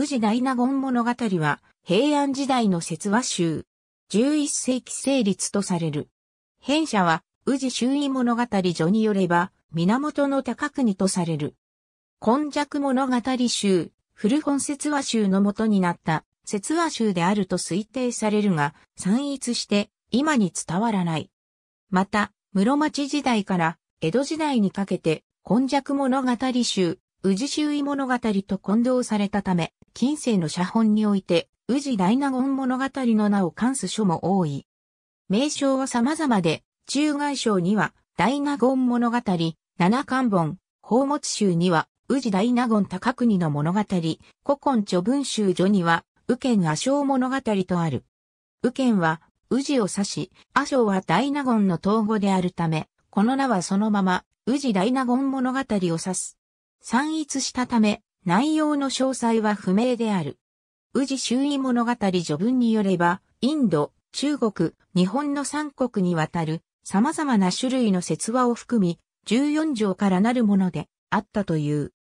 宇治大納言物語は、平安時代の説話集。11世紀成立とされる。編者は、宇治周囲物語序によれば、源の高国とされる。今弱物語集、古本説話集の元になった説話集であると推定されるが、散逸して今に伝わらない。また、室町時代から江戸時代にかけて、今弱物語集、宇治周囲物語と混同されたため、近世の写本において、宇治大納言物語の名を関す書も多い。名称は様々で、中外省には、大納言物語、七巻本、宝物集には、宇治大納言高国の物語、古今著文集序には、右県阿章物語とある。右県は、宇治を指し、阿章は大納言の統合であるため、この名はそのまま、宇治大納言物語を指す。散逸したため、内容の詳細は不明である。宇治周囲物語序文によれば、インド、中国、日本の三国にわたる様々な種類の説話を含み、14条からなるものであったという。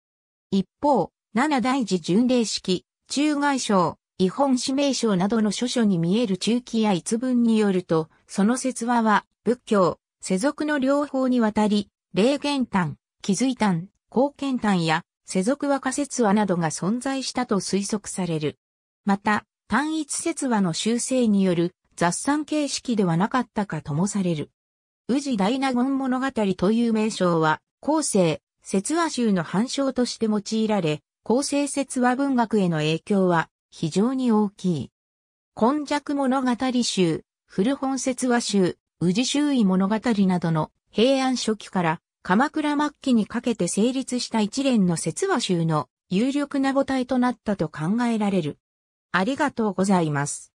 一方、七大寺巡礼式、中外省、違本指名省などの諸書に見える中期や一文によると、その説話は、仏教、世俗の両方にわたり、霊元丹、気づい丹、貢献丹や、世俗和仮説話などが存在したと推測される。また、単一説話の修正による雑算形式ではなかったかともされる。宇治大納言物語という名称は、後世、説話集の反証として用いられ、後世説話文学への影響は非常に大きい。今弱物語集、古本説話集、宇治周囲物語などの平安初期から鎌倉末期にかけて成立した一連の説話集の有力な母体となったと考えられる。ありがとうございます。